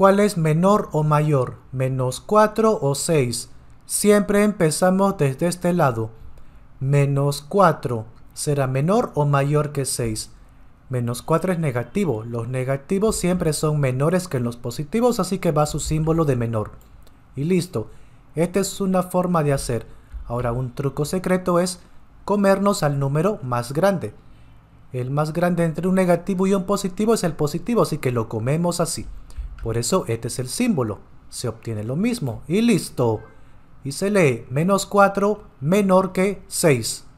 ¿Cuál es menor o mayor? Menos 4 o 6. Siempre empezamos desde este lado. Menos 4 será menor o mayor que 6. Menos 4 es negativo. Los negativos siempre son menores que los positivos, así que va su símbolo de menor. Y listo. Esta es una forma de hacer. Ahora un truco secreto es comernos al número más grande. El más grande entre un negativo y un positivo es el positivo, así que lo comemos así. Por eso este es el símbolo. Se obtiene lo mismo y listo. Y se lee menos 4 menor que 6.